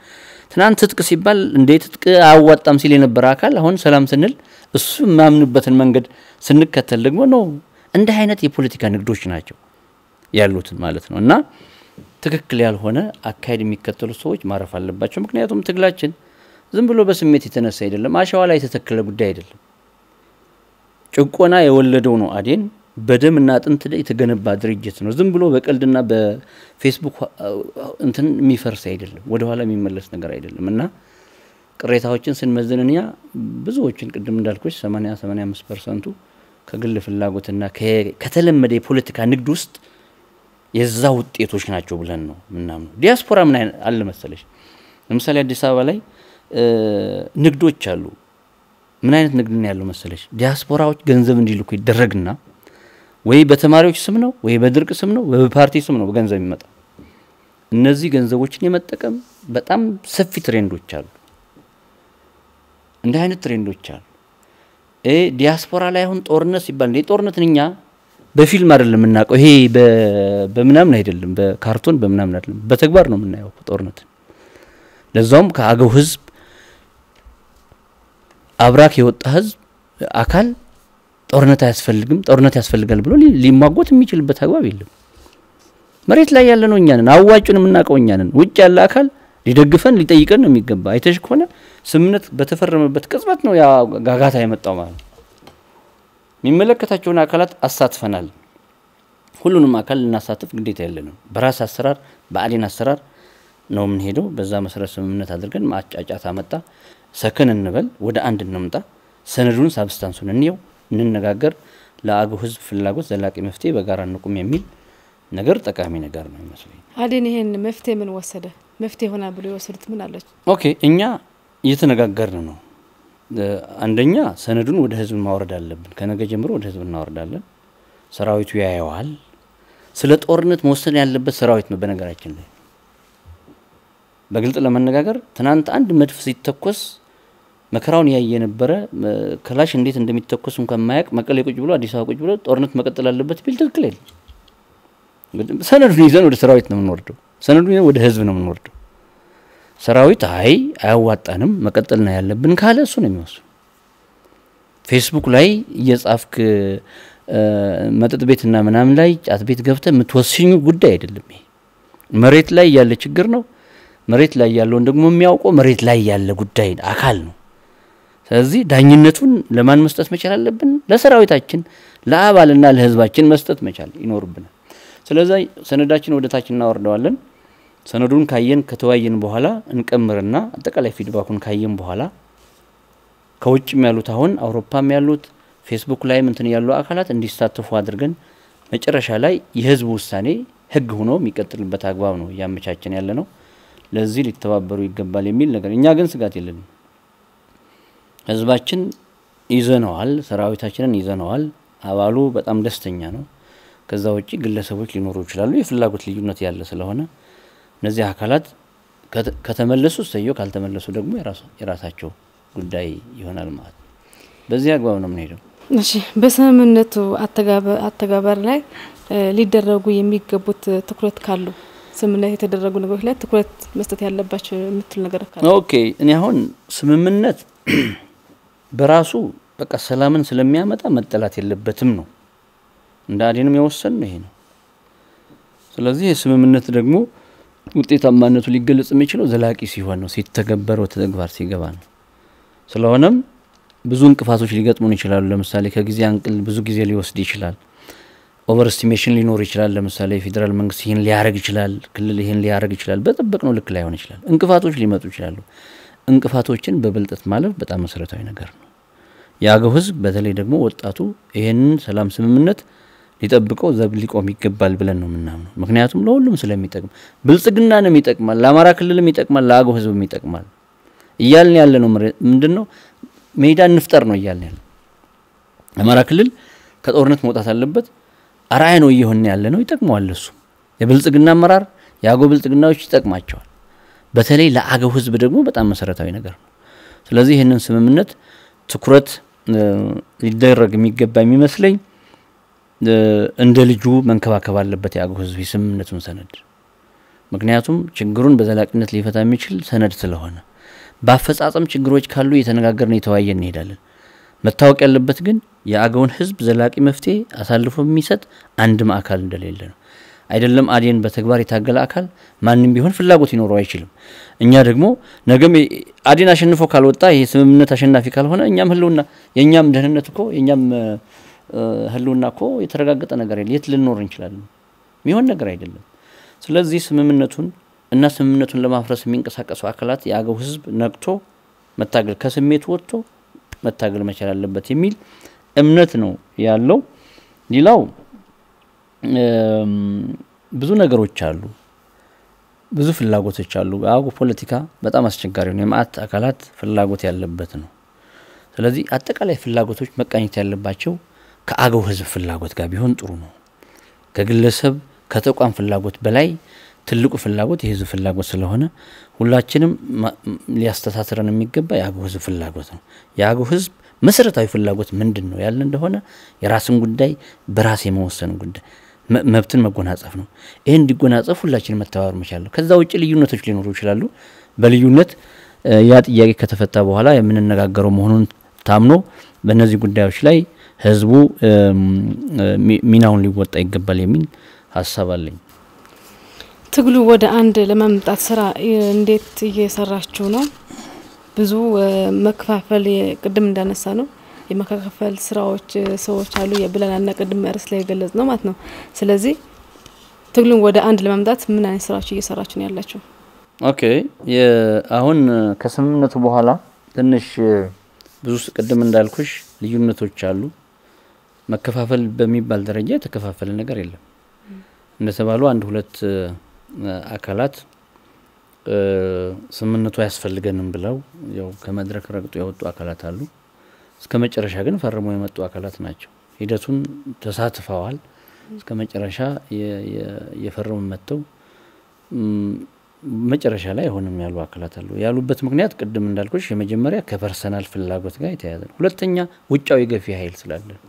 ትናንት ትጥቅ ሲባል እንዴ ትጥቅ አያዋጣም ሲል የነበረ አካል አሁን ሰላም ስንል እሱ የማምንበትን መንገድ ስንከተል ደግሞ ነው። እንዲህ አይነት የፖለቲካ ንግዶች ናቸው ያሉትን ማለት ነው እና ትክክል ያልሆነ አካሄድ የሚከተሉ ሰዎች ማረፍ አለባቸው። ምክንያቱም ትግላችን ዝም ብሎ በስሜት የተነሳ አይደለም፣ አሸዋ ላይ የተተከለ ጉዳይ አይደለም። ጭቆና የወለደው ነው። አዴን በደምና አጥንት ላይ የተገነባ ድርጅት ነው። ዝም ብሎ በቀልድና በፌስቡክ እንትን የሚፈርስ አይደለም፣ ወደኋላ የሚመለስ ነገር አይደለም እና ቅሬታዎችን ስንመዝን እኛ ብዙዎችን ቅድም እንዳልኩች 80 85 ፐርሰንቱ ከግል ፍላጎትና ከተለመደ የፖለቲካ ንግድ ውስጥ የዛ ውጤቶች ናቸው ብለን ነው ምናምነው። ዲያስፖራ ምን አለ መሰለሽ፣ ለምሳሌ አዲስ አበባ ላይ ንግዶች አሉ። ምን አይነት ንግድ ነው ያለው መሰለሽ? ዲያስፖራዎች ገንዘብ እንዲልኩ ይደረግና ወይ በተማሪዎች ስም ነው ወይ በድርቅ ስም ነው ወይ በፓርቲ ስም ነው ገንዘብ የሚመጣ። እነዚህ ገንዘቦችን የመጠቀም በጣም ሰፊ ትሬንዶች አሉ። እንዲህ አይነት ትሬንዶች አሉ። ዲያስፖራ ላይ አሁን ጦርነት ሲባል እንደ ጦርነት እኛ በፊልም አይደለም የምናውቀው። ይሄ በምናምን አይደለም፣ በካርቶን በምናምን አይደለም፣ በተግባር ነው የምናየው ጦርነት። ለዛውም ከአገው ህዝብ አብራክ የወጣ ህዝብ አካል ጦርነት አያስፈልግም፣ ጦርነት ያስፈልጋል ብሎ ሊማጎት የሚችልበት አግባብ የለም። መሬት ላይ ያለ ነው እኛንን አዋጩን የምናውቀው እኛንን። ውጭ ያለ አካል ሊደግፈን ሊጠይቀን ነው የሚገባ። አይተሽ ከሆነ ስምምነት በተፈረመበት ቅጽበት ነው ያ ጋጋታ የመጣው ማለት ነው። የሚመለከታቸውን አካላት አሳትፈናል። ሁሉንም አካል ልናሳትፍ ግዴታ የለንም። በራስ አሰራር በአዴን አሰራር ነው የምንሄደው። በዛ መሰረት ስምምነት አድርገን ማጫጫታ መጣ። ሰከን እንበል፣ ወደ አንድ እንምጣ። ሰነዱን ሳብስታንሱን እንየው፣ እንነጋገር። ለአገው ህዝብ ፍላጎት ዘላቂ መፍትሄ በጋራ እንቁም የሚል ነገር ጠቃሚ ነገር ነው ይመስለኝ። አዴን ይሄን መፍትሄ ምን ወሰደ? መፍትሄ ሆና ብሎ የወሰዱት ምን አለች? ኦኬ እኛ እየተነጋገርን ነው አንደኛ ሰነዱን ወደ ህዝብ ማውረድ አለብን። ከነገ ጀምሮ ወደ ህዝብ እናወርዳለን። ሰራዊቱ ያየዋል። ስለ ጦርነት መወሰን ያለበት ሰራዊት ነው። በነገራችን ላይ በግልጥ ለመነጋገር ትናንት አንድ መድፍ ሲተኮስ መከራውን ያየ የነበረ ክላሽ እንዴት እንደሚተኮስ እንኳን ማያቅ መቀሌ ቁጭ ብሎ አዲስ አበባ ቁጭ ብሎ ጦርነት መቀጠል አለበት ቢል ትክክል የለም። ሰነዱን ይዘን ወደ ሰራዊት ነው የምንወርደው። ሰነዱን ይዘን ወደ ህዝብ ነው የምንወርደው። ሰራዊት አይ አያዋጣንም መቀጠል ነው ያለብን ካለ እሱ ነው የሚወስኑ። ፌስቡክ ላይ እየጻፍክ መጠጥ ቤትና ምናምን ላይ ጫት ቤት ገብተ የምትወስኙ ጉዳይ አይደለም። ይሄ መሬት ላይ ያለ ችግር ነው። መሬት ላይ ያለውን ደግሞ የሚያውቀው መሬት ላይ ያለ ጉዳይ አካል ነው። ስለዚህ ዳኝነቱን ለማን መስጠት መቻል አለብን? ለሰራዊታችን፣ ለአባልና ለህዝባችን መስጠት መቻል ይኖርብናል። ስለዚህ ሰነዳችን ወደ ታች እናወርደዋለን። ሰነዱን ካየን ከተወያየን በኋላ እንቀምርና አጠቃላይ ፊድባኩን ካየን በኋላ ከውጭም ያሉት አሁን አውሮፓም ያሉት ፌስቡክ ላይም እንትን ያሉ አካላት እንዲሳተፉ አድርገን መጨረሻ ላይ የህዝብ ውሳኔ ህግ ሆኖ የሚቀጥልበት አግባብ ነው እያመቻችን ያለ ነው። ለዚህ ሊተባበሩ ይገባል የሚል ነገር እኛ ግን ስጋት የለንም። ህዝባችን ይዘነዋል፣ ሰራዊታችንን ይዘነዋል። አባሉ በጣም ደስተኛ ነው። ከዛ ውጭ ግለሰቦች ሊኖሩ ይችላሉ። የፍላጎት ልዩነት ያለ ስለሆነ እነዚህ አካላት ከተመለሱ እሰየው፣ ካልተመለሱ ደግሞ የራሳቸው ጉዳይ ይሆናል ማለት ነው። በዚህ አግባብ ነው የምንሄደው። እሺ፣ በስምምነቱ አተገባበር ላይ ሊደረጉ የሚገቡት ትኩረት ካሉ ስምምነት የተደረጉ ነገሮች ላይ ትኩረት መስጠት ያለባቸው የምትል ነገር ካለ? ኦኬ፣ እኔ አሁን ስምምነት [CLEARS THROAT] በራሱ በቃ ሰላምን ስለሚያመጣ መጠላት የለበትም ነው። እንደ አዴንም የወሰን ነው ይሄ ነው። ስለዚህ የስምምነት ደግሞ ውጤታማነቱ ሊገለጽ የሚችለው ዘላቂ ሲሆን ነው፣ ሲተገበር ወደ ተግባር ሲገባ ነው። ስለሆነም ብዙ እንቅፋቶች ሊገጥሙን ይችላሉ። ለምሳሌ ከጊዜ አንቅል ብዙ ጊዜ ሊወስድ ይችላል። ኦቨር ኦቨርስቲሜሽን ሊኖር ይችላል። ለምሳሌ የፌዴራል መንግስት ይህን ሊያደርግ ይችላል፣ ክልል ይህን ሊያደርግ ይችላል። ነው ልክ ላይሆን ይችላል። እንቅፋቶች ሊመጡ ይችላሉ። እንቅፋቶችን በብልጠት ማለፍ በጣም መሰረታዊ ነገር ነው። የአገው ህዝብ በተለይ ደግሞ ወጣቱ ይህንን ሰላም ስምምነት ሊጠብቀው ዘብ ሊቆም ይገባል ብለን ነው የምናምነው። ምክንያቱም ለሁሉም ስለሚጠቅም ብልጽግናንም ይጠቅማል፣ ለአማራ ክልልም ይጠቅማል፣ ለአገው ህዝብም ይጠቅማል እያልን ያለ ነው። ምንድን ነው ሜዳ እንፍጠር ነው እያልን ያለ። አማራ ክልል ከጦርነት መውጣት አለበት። አርአያ ነው እየሆነ ያለ ነው። ይጠቅመዋል። እሱ የብልጽግና አመራር የአገው ብልጽግናዎች ይጠቅማቸዋል። በተለይ ለአገው ህዝብ ደግሞ በጣም መሰረታዊ ነገር ነው። ስለዚህ ይህንን ስምምነት ትኩረት ሊደረግ የሚገባ የሚመስለኝ እንደ ልጁ መንከባከብ አለበት የአገው ህዝብ የስምምነቱን ሰነድ። ምክንያቱም ችግሩን በዘላቂነት ሊፈታ የሚችል ሰነድ ስለሆነ በአፈጻጸም ችግሮች ካሉ እየተነጋገርን የተወያየ እንሄዳለን። መታወቅ ያለበት ግን የአገውን ህዝብ ዘላቂ መፍትሄ አሳልፎ የሚሰጥ አንድም አካል እንደሌለ ነው። አይደለም አዴን በተግባር የታገለ አካል ማንም ቢሆን ፍላጎት ሊኖረው አይችልም። እኛ ደግሞ ነገም አዴን አሸንፎ ካልወጣ ይሄ ስምምነት አሸናፊ ካልሆነ እኛም ህልውና የእኛም ደህንነት እኮ የእኛም ህልውና እኮ የተረጋገጠ ነገር የለ። የት ልንኖር እንችላለን? የሚሆን ነገር አይደለም። ስለዚህ ስምምነቱን እና ስምምነቱን ለማፍረስ የሚንቀሳቀሱ አካላት የአገው ህዝብ ነቅቶ መታገል ከስሜት ወጥቶ መታገል መቻል አለበት የሚል እምነት ነው ያለው። ሌላው ብዙ ነገሮች አሉ፣ ብዙ ፍላጎቶች አሉ። የአገው ፖለቲካ በጣም አስቸጋሪ ነው። የመዓት አካላት ፍላጎት ያለበት ነው። ስለዚህ አጠቃላይ ፍላጎቶች መቃኘት ያለባቸው ከአገው ህዝብ ፍላጎት ጋር ቢሆን ጥሩ ነው። ከግለሰብ ከተቋም ፍላጎት በላይ ትልቁ ፍላጎት የህዝብ ፍላጎት ስለሆነ ሁላችንም ሊያስተሳስረን የሚገባ የአገው ህዝብ ፍላጎት ነው። የአገው ህዝብ መሰረታዊ ፍላጎት ምንድን ነው ያለ እንደሆነ የራስን ጉዳይ በራስ የመወሰን ጉዳይ መብትን መጎናጸፍ ነው። ይህ እንዲጎናጸፍ ሁላችን መተባበር መቻለሁ። ከዛ ውጭ ልዩነቶች ሊኖሩ ይችላሉ። በልዩነት ያ ጥያቄ ከተፈታ በኋላ የምንነጋገረው መሆኑን ታምኖ በእነዚህ ጉዳዮች ላይ ህዝቡ ሚናውን ሊወጣ ይገባል የሚል ሀሳብ አለኝ። ትግሉ ወደ አንድ ለመምጣት ስራ እንዴት እየሰራችሁ ነው? ብዙ መከፋፈል ቅድም እንዳነሳ ነው የመከፋፈል ስራዎች ሰዎች አሉ የብለናና ቅድም እርስ ላይ የገለጽ ነው ማለት ነው። ስለዚህ ትግሉን ወደ አንድ ለማምጣት ምን አይነት ስራዎች እየሰራችሁ ነው ያላችሁ? ኦኬ አሁን ከስምምነቱ በኋላ ትንሽ ብዙ ቅድም እንዳልኩሽ ልዩነቶች አሉ። መከፋፈል በሚባል ደረጃ የተከፋፈለ ነገር የለም። እንደተባሉ አንድ ሁለት አካላት ስምምነቱ አያስፈልገንም ብለው ያው ከመድረክ ረግጦ የወጡ አካላት አሉ። እስከ መጨረሻ ግን ፈርሞ የመጡ አካላት ናቸው። ሂደቱን ተሳትፈዋል። እስከ መጨረሻ የፈረሙ መጥተው መጨረሻ ላይ አይሆንም ያሉ አካላት አሉ። ያሉበት ምክንያት ቅድም እንዳልኩሽ የመጀመሪያ ከፐርሰናል ፍላጎት ጋር የተያያዘ ነው። ሁለተኛ ውጫዊ ገፊ ኃይል ስላለ ነው።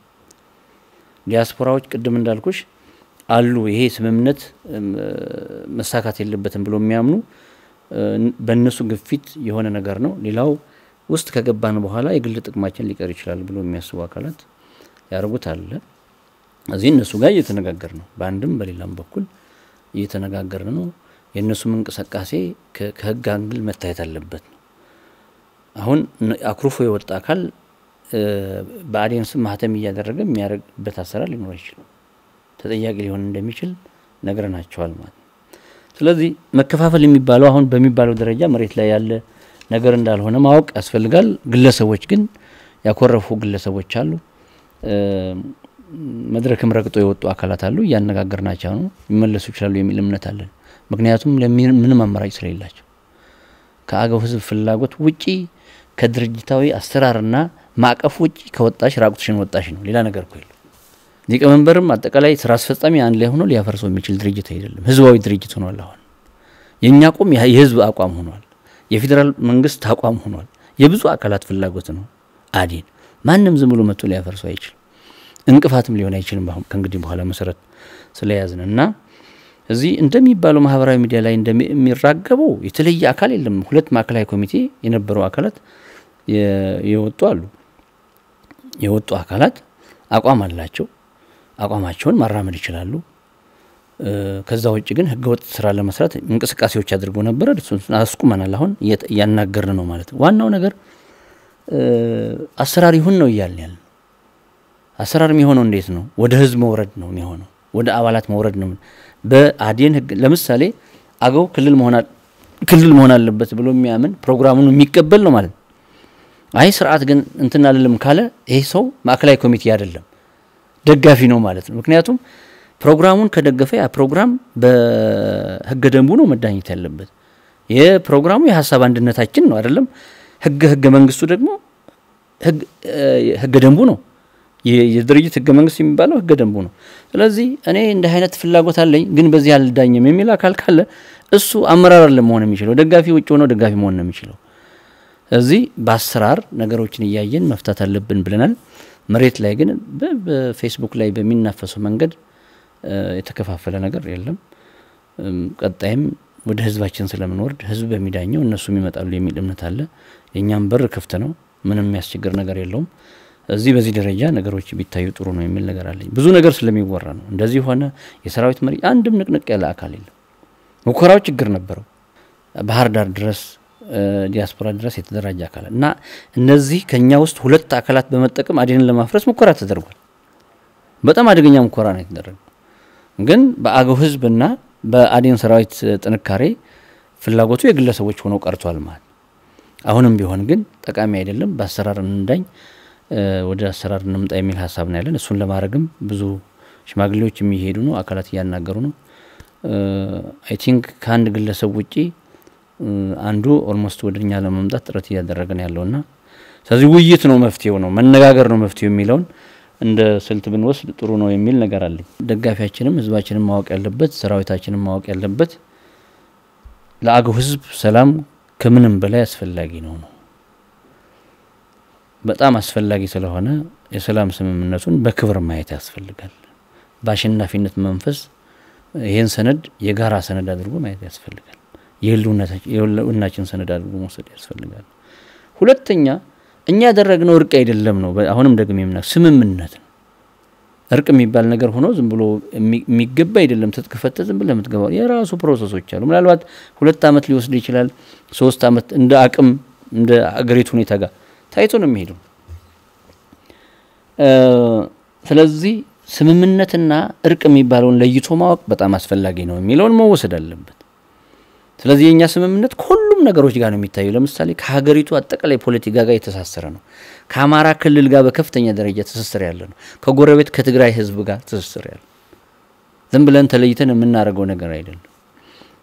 ዲያስፖራዎች ቅድም እንዳልኩሽ አሉ። ይሄ ስምምነት መሳካት የለበትም ብሎ የሚያምኑ በእነሱ ግፊት የሆነ ነገር ነው። ሌላው ውስጥ ከገባን በኋላ የግል ጥቅማችን ሊቀር ይችላል ብሎ የሚያስቡ አካላት ያደርጉት አለ። እዚህ እነሱ ጋር እየተነጋገር ነው። በአንድም በሌላም በኩል እየተነጋገር ነው። የእነሱም እንቅስቃሴ ከህግ አንግል መታየት አለበት ነው። አሁን አኩርፎ የወጣ አካል በአዴን ማህተም እያደረገ የሚያደርግበት አሰራር ሊኖር አይችልም። ተጠያቂ ሊሆን እንደሚችል ነግረናቸዋል ማለት ነው። ስለዚህ መከፋፈል የሚባለው አሁን በሚባለው ደረጃ መሬት ላይ ያለ ነገር እንዳልሆነ ማወቅ ያስፈልጋል። ግለሰቦች ግን ያኮረፉ ግለሰቦች አሉ። መድረክም ረግጦ የወጡ አካላት አሉ። እያነጋገርናቸው ነው ሊመለሱ ይችላሉ የሚል እምነት አለን። ምክንያቱም ምንም አማራጭ ስለሌላቸው ከአገው ህዝብ ፍላጎት ውጪ ከድርጅታዊ አሰራርና ማዕቀፍ ውጭ ከወጣሽ ራቁትሽን ወጣሽ ነው። ሌላ ነገር እኮ የለም። ሊቀመንበርም አጠቃላይ ስራ አስፈጻሚ አንድ ላይ ሆኖ ሊያፈርሰው የሚችል ድርጅት አይደለም። ህዝባዊ ድርጅት ሆኗል። አሁን የእኛ አቋም የህዝብ አቋም ሆኗል። የፌዴራል መንግስት አቋም ሆኗል። የብዙ አካላት ፍላጎት ነው። አዴን ማንም ዝም ብሎ መጥቶ ሊያፈርሰው አይችልም። እንቅፋትም ሊሆን አይችልም። ከእንግዲህ በኋላ መሰረት ስለያዝን እና እዚህ እንደሚባለው ማህበራዊ ሚዲያ ላይ እንደሚራገበው የተለየ አካል የለም። ሁለት ማዕከላዊ ኮሚቴ የነበረው አካላት የወጡ አሉ። የወጡ አካላት አቋም አላቸው፣ አቋማቸውን ማራመድ ይችላሉ። ከዛ ውጭ ግን ህገወጥ ስራ ለመስራት እንቅስቃሴዎች አድርጎ ነበረ። አስቁመናል። አሁን እያናገርን ነው ማለት ነው። ዋናው ነገር አሰራር ይሁን ነው እያልን ያለ አሰራር የሚሆነው እንዴት ነው? ወደ ህዝብ መውረድ ነው የሚሆነው፣ ወደ አባላት መውረድ ነው። በአዴን ህግ ለምሳሌ አገው ክልል መሆን አለበት ብሎ የሚያምን ፕሮግራሙን የሚቀበል ነው ማለት አይ ስርዓት ግን እንትን አልልም ካለ ይሄ ሰው ማዕከላዊ ኮሚቴ አይደለም፣ ደጋፊ ነው ማለት ነው። ምክንያቱም ፕሮግራሙን ከደገፈ ያ ፕሮግራም በህገ ደንቡ ነው መዳኘት ያለበት። የፕሮግራሙ የሀሳብ አንድነታችን ነው አይደለም። ህገ ህገ መንግስቱ ደግሞ ህገ ደንቡ ነው። የድርጅት ህገ መንግስት የሚባለው ህገ ደንቡ ነው። ስለዚህ እኔ እንደ አይነት ፍላጎት አለኝ ግን በዚህ አልዳኝም የሚል አካል ካለ እሱ አመራር ለመሆን የሚችለው ደጋፊ ውጭ ሆነው ደጋፊ መሆን ነው የሚችለው። እዚህ በአሰራር ነገሮችን እያየን መፍታት አለብን ብለናል። መሬት ላይ ግን በፌስቡክ ላይ በሚናፈሰው መንገድ የተከፋፈለ ነገር የለም። ቀጣይም ወደ ህዝባችን ስለምንወርድ ህዝብ በሚዳኘው እነሱም ይመጣሉ የሚል እምነት አለ። የእኛም በር ክፍት ነው። ምንም የሚያስቸግር ነገር የለውም። እዚህ በዚህ ደረጃ ነገሮች ቢታዩ ጥሩ ነው የሚል ነገር አለኝ። ብዙ ነገር ስለሚወራ ነው። እንደዚህ ሆነ፣ የሰራዊት መሪ አንድም ንቅንቅ ያለ አካል የለም። ሙከራው ችግር ነበረው። ባህር ዳር ድረስ ዲያስፖራ ድረስ የተደራጀ አካላት እና እነዚህ ከኛ ውስጥ ሁለት አካላት በመጠቀም አዴንን ለማፍረስ ሙከራ ተደርጓል። በጣም አደገኛ ሙከራ ነው የተደረገው። ግን በአገው ህዝብና በአዴን ሰራዊት ጥንካሬ ፍላጎቱ የግለሰቦች ሆነው ቀርቷል ማለት አሁንም ቢሆን ግን ጠቃሚ አይደለም። በአሰራር እንዳኝ ወደ አሰራር እንምጣ የሚል ሀሳብ ነው ያለን። እሱን ለማድረግም ብዙ ሽማግሌዎች የሚሄዱ ነው፣ አካላት እያናገሩ ነው። አይ ቲንክ ከአንድ ግለሰብ ውጪ አንዱ ኦልሞስት ወደ እኛ ለመምጣት ጥረት እያደረገን ያለውና ስለዚህ ውይይት ነው መፍትሄው ነው መነጋገር ነው መፍትሄው የሚለውን እንደ ስልት ብንወስድ ጥሩ ነው የሚል ነገር አለኝ። ደጋፊያችንም ህዝባችንም ማወቅ ያለበት ሰራዊታችንም ማወቅ ያለበት ለአገው ህዝብ ሰላም ከምንም በላይ አስፈላጊ ነው ነው በጣም አስፈላጊ ስለሆነ የሰላም ስምምነቱን በክብር ማየት ያስፈልጋል። በአሸናፊነት መንፈስ ይህን ሰነድ የጋራ ሰነድ አድርጎ ማየት ያስፈልጋል። የህልውናችን ሰነድ አድርጎ መውሰድ ያስፈልጋል። ሁለተኛ እኛ ያደረግነው እርቅ አይደለም ነው። አሁንም ደግሞ የምና ስምምነት ነው። እርቅ የሚባል ነገር ሆኖ ዝም ብሎ የሚገባ አይደለም። ተጥቅፈተ ዝም ብለ የምትገባው የራሱ ፕሮሰሶች አሉ። ምናልባት ሁለት ዓመት ሊወስድ ይችላል፣ ሶስት ዓመት እንደ አቅም እንደ አገሪቱ ሁኔታ ጋር ታይቶ ነው የሚሄደው። ስለዚህ ስምምነትና እርቅ የሚባለውን ለይቶ ማወቅ በጣም አስፈላጊ ነው የሚለውን መወሰድ አለበት። ስለዚህ የእኛ ስምምነት ከሁሉም ነገሮች ጋር ነው የሚታየው። ለምሳሌ ከሀገሪቱ አጠቃላይ ፖለቲካ ጋር የተሳሰረ ነው። ከአማራ ክልል ጋር በከፍተኛ ደረጃ ትስስር ያለ ነው። ከጎረቤት ከትግራይ ህዝብ ጋር ትስስር ያለ ዝም ብለን ተለይተን የምናደርገው ነገር አይደለም።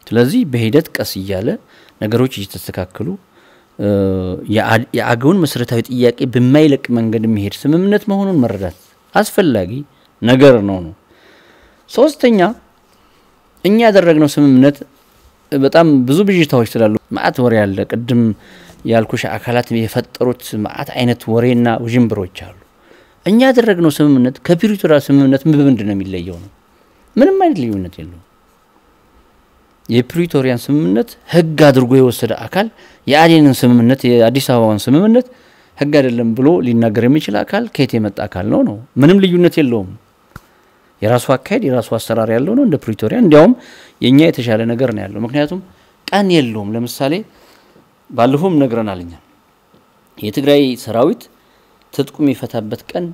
ስለዚህ በሂደት ቀስ እያለ ነገሮች እየተስተካከሉ የአገውን መሰረታዊ ጥያቄ በማይለቅ መንገድ የሚሄድ ስምምነት መሆኑን መረዳት አስፈላጊ ነገር ነው ነው። ሶስተኛ እኛ ያደረግነው ስምምነት በጣም ብዙ ብዥታዎች ስላሉ ማአት ወሬ አለ። ቅድም ያልኩሽ አካላት የፈጠሩት ማአት አይነት ወሬና ውዥንብሮች አሉ። እኛ ያደረግነው ስምምነት ከፕሪቶሪያ ስምምነት ምንድን ነው የሚለየው ነው? ምንም አይነት ልዩነት የለውም። የፕሪቶሪያን ስምምነት ህግ አድርጎ የወሰደ አካል የአዴንን ስምምነት የአዲስ አበባን ስምምነት ህግ አይደለም ብሎ ሊናገር የሚችል አካል ከየት የመጣ አካል ነው ነው? ምንም ልዩነት የለውም። የራሱ አካሄድ የራሱ አሰራር ያለው ነው እንደ ፕሪቶሪያ። እንዲያውም የእኛ የተሻለ ነገር ነው ያለው። ምክንያቱም ቀን የለውም። ለምሳሌ ባለፈውም ነግረናል እኛ የትግራይ ሰራዊት ትጥቁ የሚፈታበት ቀን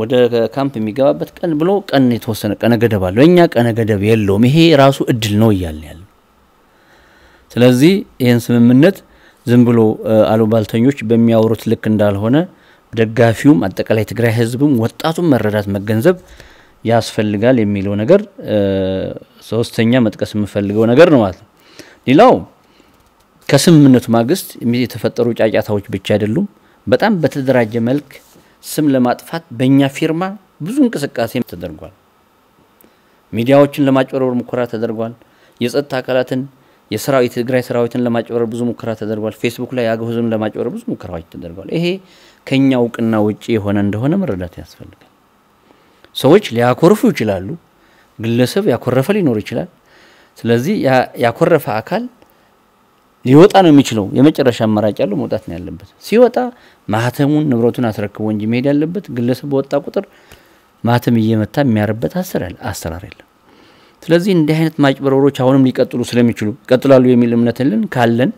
ወደ ካምፕ የሚገባበት ቀን ብሎ ቀን የተወሰነ ቀነ ገደብ አለው። እኛ ቀነ ገደብ የለውም። ይሄ ራሱ እድል ነው እያልን ያለ። ስለዚህ ይህን ስምምነት ዝም ብሎ አሉባልተኞች በሚያወሩት ልክ እንዳልሆነ ደጋፊውም፣ አጠቃላይ ትግራይ ህዝብም፣ ወጣቱም መረዳት መገንዘብ ያስፈልጋል የሚለው ነገር ሶስተኛ መጥቀስ የምፈልገው ነገር ነው ማለት ነው። ሌላው ከስምምነቱ ማግስት የተፈጠሩ ጫጫታዎች ብቻ አይደሉም። በጣም በተደራጀ መልክ ስም ለማጥፋት በእኛ ፊርማ ብዙ እንቅስቃሴ ተደርጓል። ሚዲያዎችን ለማጭበረበር ሙከራ ተደርጓል። የጸጥታ አካላትን የሰራዊት የትግራይ ሰራዊትን ለማጭበረር ብዙ ሙከራ ተደርጓል። ፌስቡክ ላይ የአገው ህዝብን ለማጭበረር ብዙ ሙከራዎች ተደርጓል። ይሄ ከኛ እውቅና ውጭ የሆነ እንደሆነ መረዳት ያስፈልጋል። ሰዎች ሊያኮርፉ ይችላሉ። ግለሰብ ያኮረፈ ሊኖር ይችላል። ስለዚህ ያኮረፈ አካል ሊወጣ ነው የሚችለው። የመጨረሻ አማራጭ ያለው መውጣት ነው ያለበት። ሲወጣ ማህተሙን ንብረቱን አስረክቦ እንጂ መሄድ ያለበት ግለሰብ በወጣ ቁጥር ማህተም እየመታ የሚያርበት አሰራር የለም። ስለዚህ እንዲህ አይነት ማጭበረሮች አሁንም ሊቀጥሉ ስለሚችሉ ይቀጥላሉ የሚል እምነትልን ካለን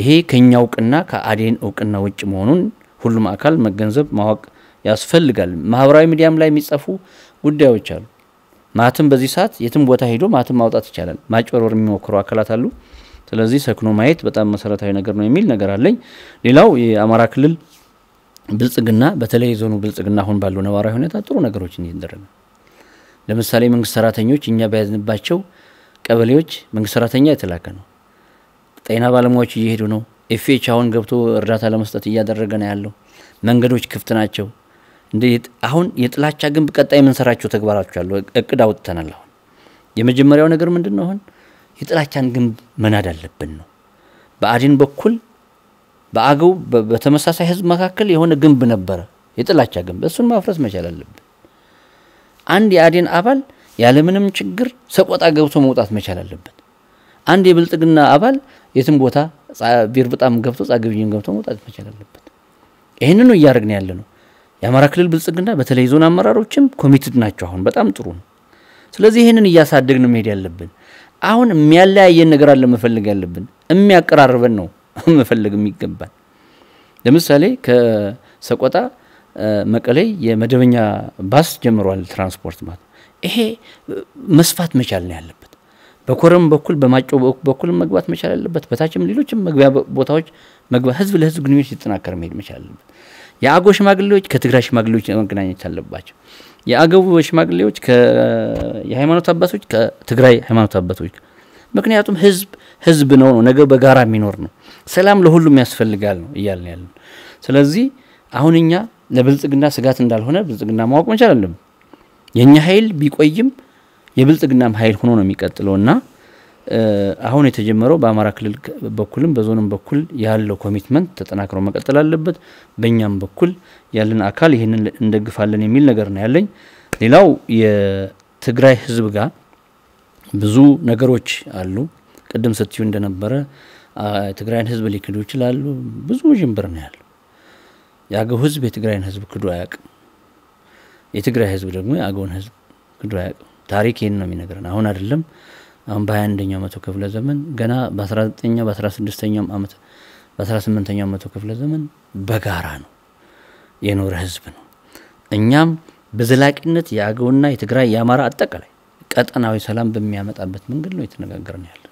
ይሄ ከኛ እውቅና ከአዴን እውቅና ውጭ መሆኑን ሁሉም አካል መገንዘብ ማወቅ ያስፈልጋል። ማህበራዊ ሚዲያም ላይ የሚጻፉ ጉዳዮች አሉ። ማትም በዚህ ሰዓት የትም ቦታ ሄዶ ማትም ማውጣት ይቻላል። ማጭበርበር የሚሞክሩ አካላት አሉ። ስለዚህ ሰክኖ ማየት በጣም መሰረታዊ ነገር ነው የሚል ነገር አለኝ። ሌላው የአማራ ክልል ብልጽግና በተለይ ዞኑ ብልጽግና አሁን ባለው ነባራዊ ሁኔታ ጥሩ ነገሮችን እየተደረገ ለምሳሌ መንግስት ሰራተኞች እኛ በያዝንባቸው ቀበሌዎች መንግስት ሰራተኛ የተላከ ነው። ጤና ባለሙያዎች እየሄዱ ነው። ኤፍኤች አሁን ገብቶ እርዳታ ለመስጠት እያደረገ ነው ያለው። መንገዶች ክፍት ናቸው። አሁን የጥላቻ ግንብ ቀጣይ የምንሰራቸው ተግባራችሁ አሉ። እቅድ አውጥተናል። አሁን የመጀመሪያው ነገር ምንድን ነው? አሁን የጥላቻን ግንብ መናድ አለብን ነው። በአዲን በኩል በአገው በተመሳሳይ ህዝብ መካከል የሆነ ግንብ ነበረ፣ የጥላቻ ግንብ። እሱን ማፍረስ መቻል አለብን። አንድ የአዴን አባል ያለምንም ችግር ሰቆጣ ገብቶ መውጣት መቻል አለበት። አንድ የብልጥግና አባል የትም ቦታ ቢርብጣም ገብቶ ጻግብይን ገብቶ መውጣት መቻል አለበት። ይህንኑ እያደረግን ያለ ነው። የአማራ ክልል ብልጽግና በተለይ ዞን አመራሮችም ኮሚትድ ናቸው። አሁን በጣም ጥሩ ነው። ስለዚህ ይህንን እያሳደግን መሄድ ያለብን። አሁን የሚያለያየን ነገር አለ መፈለግ ያለብን፣ የሚያቀራርበን ነው [LAUGHS] መፈለግ የሚገባል። ለምሳሌ ከሰቆጣ መቀሌ የመደበኛ ባስ ጀምሯል ትራንስፖርት ማለት ይሄ መስፋት መቻል ነው ያለበት። በኮረም በኩል በማጮ በኩል መግባት መቻል ያለበት፣ በታችም ሌሎችም መግቢያ ቦታዎች መግባት ህዝብ ለህዝብ ግንኙነት ሊጠናከር መሄድ መቻል አለበት። የአገው ሽማግሌዎች ከትግራይ ሽማግሌዎች መገናኘት አለባቸው። የአገው ሽማግሌዎች የሃይማኖት አባቶች ከትግራይ ሃይማኖት አባቶች ምክንያቱም ህዝብ ህዝብ ነው ነው ነገ በጋራ የሚኖር ነው። ሰላም ለሁሉም ያስፈልጋል ነው እያልን ያለን። ስለዚህ አሁን እኛ ለብልጽግና ስጋት እንዳልሆነ ብልጽግና ማወቅ መቻል አለብን። የእኛ ኃይል ቢቆይም የብልጽግናም ኃይል ሆኖ ነው የሚቀጥለው እና አሁን የተጀመረው በአማራ ክልል በኩልም በዞንም በኩል ያለው ኮሚትመንት ተጠናክሮ መቀጠል አለበት። በእኛም በኩል ያለን አካል ይህንን እንደግፋለን የሚል ነገር ነው ያለኝ። ሌላው የትግራይ ህዝብ ጋር ብዙ ነገሮች አሉ። ቅድም ስትዩ እንደነበረ የትግራይን ህዝብ ሊክዱ ይችላሉ። ብዙ ዥንብር ነው ያለው። የአገው ህዝብ የትግራይን ህዝብ ክዱ አያውቅም። የትግራይ ህዝብ ደግሞ የአገውን ህዝብ ክዱ አያውቅም። ታሪክ ይህን ነው የሚነግረን። አሁን አይደለም አሁን በ21ኛው መቶ ክፍለ ዘመን ገና በ19ኛው በ16ኛው ዓመት በ18ኛው መቶ ክፍለ ዘመን በጋራ ነው የኖረ ህዝብ ነው። እኛም በዘላቂነት የአገውና የትግራይ የአማራ አጠቃላይ ቀጠናዊ ሰላም በሚያመጣበት መንገድ ነው የተነጋገርን ያለ።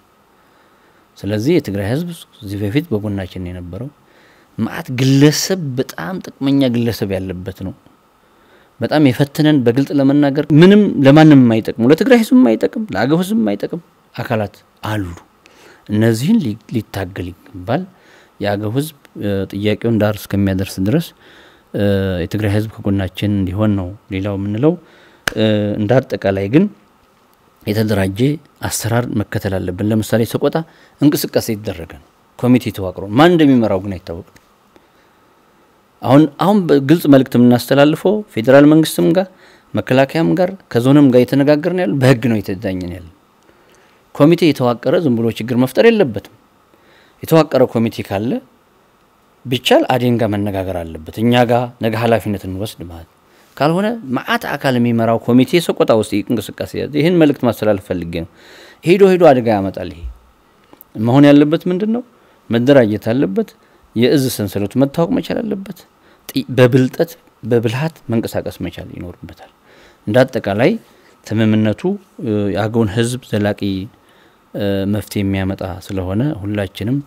ስለዚህ የትግራይ ህዝብ እዚህ በፊት በጎናችን የነበረው መዓት ግለሰብ በጣም ጥቅመኛ ግለሰብ ያለበት ነው። በጣም የፈተነን በግልጥ ለመናገር ምንም ለማንም የማይጠቅሙ ለትግራይ ህዝብ የማይጠቅም ለአገው ህዝብ የማይጠቅም አካላት አሉ። እነዚህን ሊታገል ይገባል። የአገው ህዝብ ጥያቄውን ዳር እስከሚያደርስ ድረስ የትግራይ ህዝብ ከጎናችን እንዲሆን ነው ሌላው የምንለው። እንደ አጠቃላይ ግን የተደራጀ አሰራር መከተል አለብን። ለምሳሌ ሰቆጣ እንቅስቃሴ የተደረገ ነው፣ ኮሚቴ ተዋቅሮ ማን እንደሚመራው ግን አይታወቅም። አሁን አሁን በግልጽ መልእክት የምናስተላልፈው ፌዴራል መንግስትም ጋር መከላከያም ጋር ከዞንም ጋር የተነጋገርን ያለ በህግ ነው የተዳኘን ያለ። ኮሚቴ የተዋቀረ ዝም ብሎ ችግር መፍጠር የለበትም። የተዋቀረ ኮሚቴ ካለ ቢቻል አዴን ጋር መነጋገር አለበት። እኛ ጋር ነገ ኃላፊነት እንወስድ ማለት ካልሆነ መዓት አካል የሚመራው ኮሚቴ ሰቆጣ ውስጥ እንቅስቃሴ ይህን መልእክት ማስተላለፍ ፈልጌ ነው። ሄዶ ሄዶ አደጋ ያመጣል። ይሄ መሆን ያለበት ምንድን ነው? መደራጀት አለበት። የእዝ ሰንሰለቱ መታወቅ መቻል አለበት። በብልጠት በብልሃት መንቀሳቀስ መቻል ይኖርበታል። እንደ አጠቃላይ ስምምነቱ የአገውን ህዝብ ዘላቂ መፍትሄ የሚያመጣ ስለሆነ ሁላችንም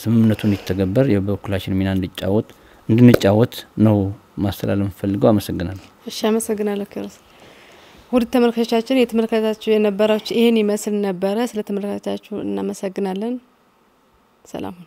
ስምምነቱ እንዲተገበር የበኩላችን ሚና እንዲጫወት እንድንጫወት ነው ማስተላለፍ የምፈልገው። አመሰግናለሁ። እሺ፣ አመሰግናለሁ ኪሮስ። ውድ ተመልካቻችን የተመልካቻችሁ የነበራችሁ ይህን ይመስል ነበረ። ስለ ተመልካቻችሁ እናመሰግናለን። ሰላም